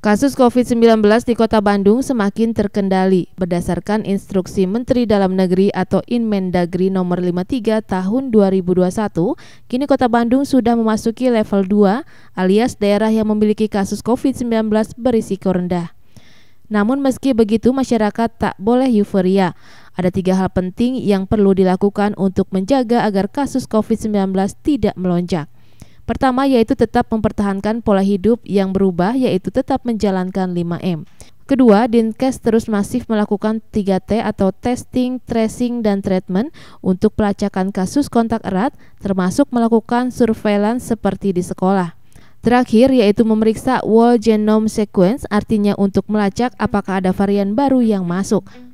Kasus COVID-19 di Kota Bandung semakin terkendali berdasarkan instruksi Menteri Dalam Negeri atau Inmendagri nomor 53 tahun 2021, kini Kota Bandung sudah memasuki level 2 alias daerah yang memiliki kasus COVID-19 berisiko rendah. Namun meski begitu masyarakat tak boleh euforia. Ada tiga hal penting yang perlu dilakukan untuk menjaga agar kasus COVID-19 tidak melonjak. Pertama yaitu tetap mempertahankan pola hidup yang berubah yaitu tetap menjalankan 5M. Kedua, Dinkes terus masif melakukan 3T atau testing, tracing, dan treatment untuk pelacakan kasus kontak erat, termasuk melakukan surveillance seperti di sekolah. Terakhir, yaitu memeriksa whole genome sequence, artinya untuk melacak apakah ada varian baru yang masuk.